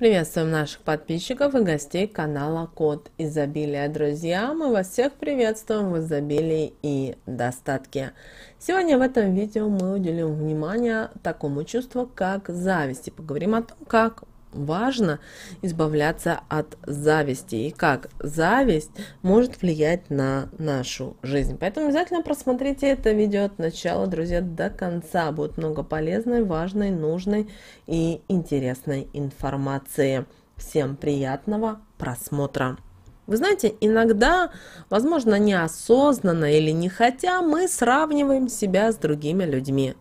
Приветствуем наших подписчиков и гостей канала Код Изобилия. Друзья, мы вас всех приветствуем в изобилии и достатке. Сегодня в этом видео мы уделим внимание такому чувству, как зависть, и поговорим о том, как важно избавляться от зависти и как зависть может влиять на нашу жизнь. Поэтому обязательно просмотрите это видео от начала, друзья, до конца. Будет много полезной, важной, нужной и интересной информации. Всем приятного просмотра! Вы знаете, иногда, возможно, неосознанно или не хотя, мы сравниваем себя с другими людьми,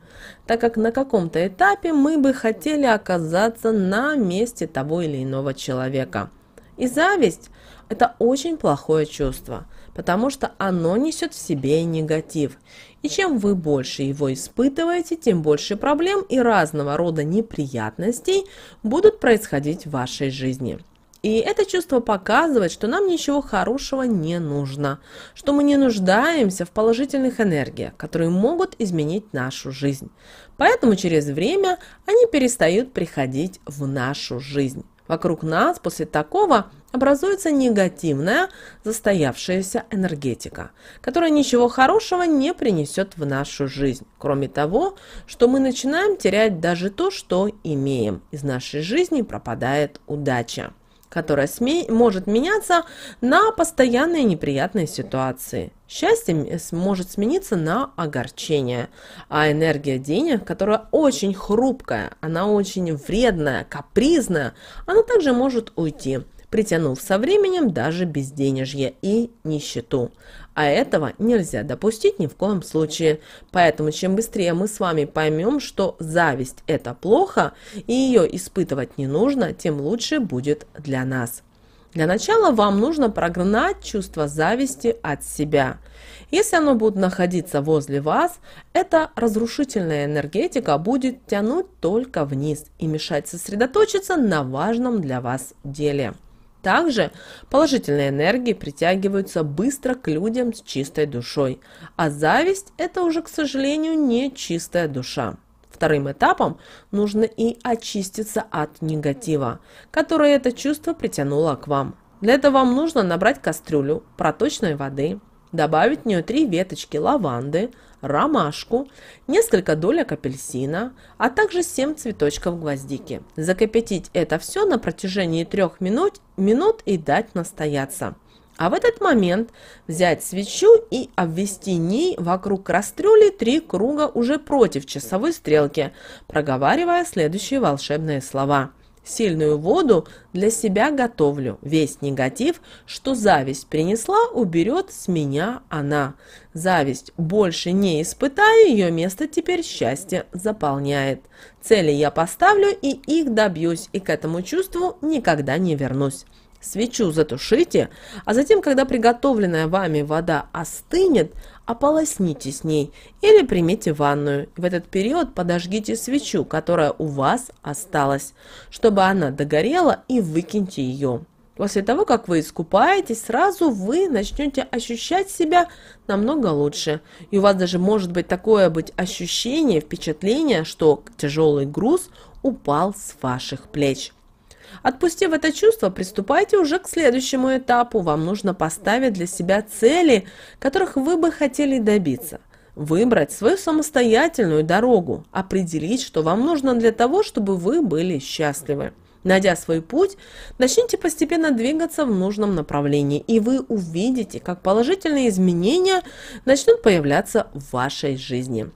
так как на каком-то этапе мы бы хотели оказаться на месте того или иного человека. И зависть – это очень плохое чувство, потому что оно несет в себе негатив. И чем вы больше его испытываете, тем больше проблем и разного рода неприятностей будут происходить в вашей жизни – и это чувство показывает, что нам ничего хорошего не нужно, что мы не нуждаемся в положительных энергиях, которые могут изменить нашу жизнь. Поэтому через время они перестают приходить в нашу жизнь. Вокруг нас после такого образуется негативная застоявшаяся энергетика, которая ничего хорошего не принесет в нашу жизнь, кроме того, что мы начинаем терять даже то, что имеем. Из нашей жизни пропадает удача которая сме... может меняться на постоянные неприятные ситуации. Счастье может смениться на огорчение, а энергия денег, которая очень хрупкая, она очень вредная, капризная, она также может уйти – притянув со временем даже безденежье и нищету. А этого нельзя допустить ни в коем случае. Поэтому чем быстрее мы с вами поймем, что зависть – это плохо, и ее испытывать не нужно, тем лучше будет для нас. Для начала вам нужно прогнать чувство зависти от себя. Если оно будет находиться возле вас, эта разрушительная энергетика будет тянуть только вниз и мешать сосредоточиться на важном для вас деле. Также положительные энергии притягиваются быстро к людям с чистой душой, а зависть – это уже, к сожалению, не чистая душа. Вторым этапом нужно и очиститься от негатива, которое это чувство притянуло к вам. Для этого вам нужно набрать кастрюлю проточной воды, Добавить в нее три веточки лаванды, ромашку, несколько долек апельсина, а также 7 цветочков гвоздики. Закипятить это все на протяжении 3 минут, минут и дать настояться. А в этот момент взять свечу и обвести ней вокруг кастрюли три круга уже против часовой стрелки, проговаривая следующие волшебные слова – Сильную воду для себя готовлю. Весь негатив, что зависть принесла, уберет с меня она. Зависть больше не испытаю, ее место теперь счастье заполняет. Цели я поставлю и их добьюсь, и к этому чувству никогда не вернусь. Свечу затушите, а затем, когда приготовленная вами вода остынет, ополосните с ней или примите ванную. В этот период подожгите свечу, которая у вас осталась, чтобы она догорела и выкиньте ее. После того, как вы искупаетесь, сразу вы начнете ощущать себя намного лучше. И у вас даже может быть такое быть ощущение, впечатление, что тяжелый груз упал с ваших плеч. Отпустив это чувство, приступайте уже к следующему этапу. Вам нужно поставить для себя цели, которых вы бы хотели добиться. Выбрать свою самостоятельную дорогу, определить, что вам нужно для того, чтобы вы были счастливы. Найдя свой путь, начните постепенно двигаться в нужном направлении, и вы увидите, как положительные изменения начнут появляться в вашей жизни.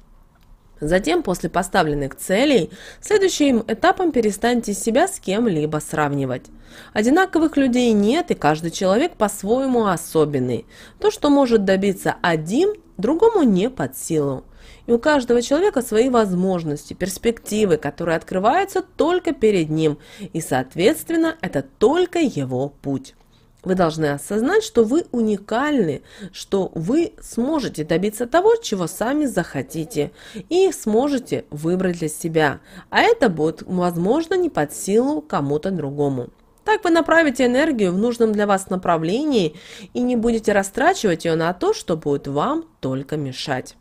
Затем, после поставленных целей, следующим этапом перестаньте себя с кем-либо сравнивать. Одинаковых людей нет, и каждый человек по-своему особенный. То, что может добиться один, другому не под силу. И у каждого человека свои возможности, перспективы, которые открываются только перед ним, и, соответственно, это только его путь. Вы должны осознать, что вы уникальны, что вы сможете добиться того, чего сами захотите, и сможете выбрать для себя. А это будет, возможно, не под силу кому-то другому. Так вы направите энергию в нужном для вас направлении и не будете растрачивать ее на то, что будет вам только мешать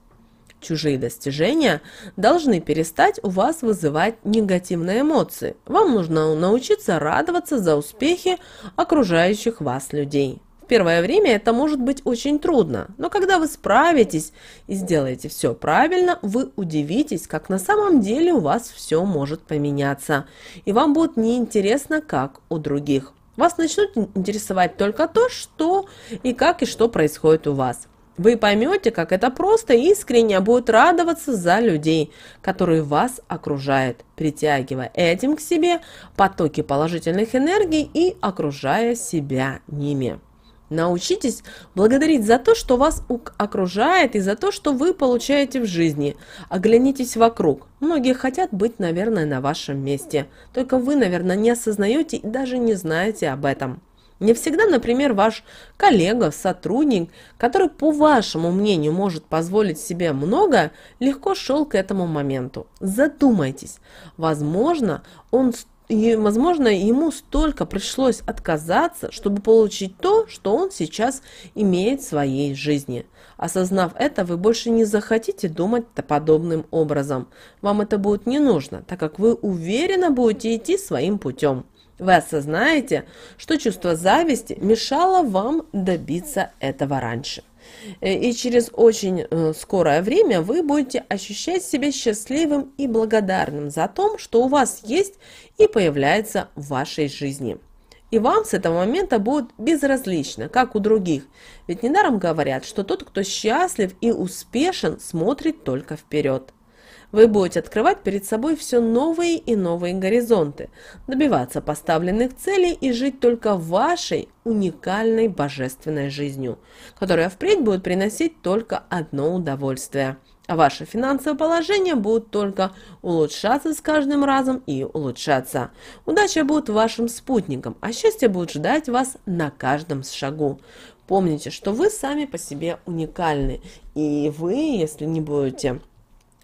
чужие достижения должны перестать у вас вызывать негативные эмоции. Вам нужно научиться радоваться за успехи окружающих вас людей. В первое время это может быть очень трудно, но когда вы справитесь и сделаете все правильно, вы удивитесь, как на самом деле у вас все может поменяться, и вам будет неинтересно, как у других. Вас начнут интересовать только то, что и как и что происходит у вас. Вы поймете, как это просто искренне будет радоваться за людей, которые вас окружают, притягивая этим к себе потоки положительных энергий и окружая себя ними. Научитесь благодарить за то, что вас окружает и за то, что вы получаете в жизни. Оглянитесь вокруг. Многие хотят быть, наверное, на вашем месте. Только вы, наверное, не осознаете и даже не знаете об этом. Не всегда, например, ваш коллега, сотрудник, который, по вашему мнению, может позволить себе много, легко шел к этому моменту. Задумайтесь, возможно, он и, возможно, ему столько пришлось отказаться, чтобы получить то, что он сейчас имеет в своей жизни. Осознав это, вы больше не захотите думать подобным образом. Вам это будет не нужно, так как вы уверенно будете идти своим путем. Вы осознаете, что чувство зависти мешало вам добиться этого раньше. Э, и через очень э, скорое время вы будете ощущать себя счастливым и благодарным за то, что у вас есть и появляется в вашей жизни. И вам с этого момента будет безразлично, как у других. Ведь недаром говорят, что тот, кто счастлив и успешен, смотрит только вперед. Вы будете открывать перед собой все новые и новые горизонты, добиваться поставленных целей и жить только вашей уникальной божественной жизнью, которая впредь будет приносить только одно удовольствие. А ваше финансовое положение будет только улучшаться с каждым разом и улучшаться. Удача будет вашим спутником, а счастье будет ждать вас на каждом шагу. Помните, что вы сами по себе уникальны, и вы, если не будете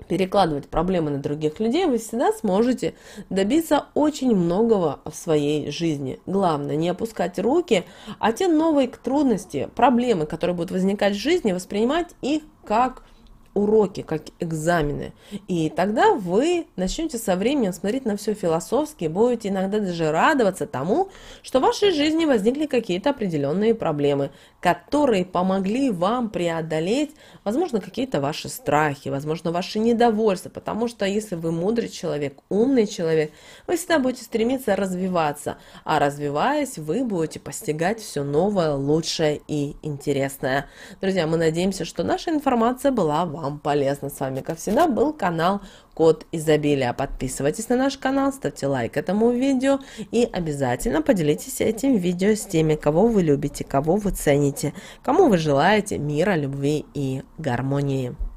перекладывать проблемы на других людей, вы всегда сможете добиться очень многого в своей жизни. Главное, не опускать руки, а те новые трудности, проблемы, которые будут возникать в жизни, воспринимать их как уроки, как экзамены. И тогда вы начнете со временем смотреть на все философски, будете иногда даже радоваться тому, что в вашей жизни возникли какие-то определенные проблемы, которые помогли вам преодолеть, возможно, какие-то ваши страхи, возможно, ваши недовольства, потому что если вы мудрый человек, умный человек, вы всегда будете стремиться развиваться, а развиваясь, вы будете постигать все новое, лучшее и интересное. Друзья, мы надеемся, что наша информация была вам вам полезно. С вами, как всегда, был канал Код Изобилия. Подписывайтесь на наш канал, ставьте лайк этому видео и обязательно поделитесь этим видео с теми, кого вы любите, кого вы цените, кому вы желаете мира, любви и гармонии.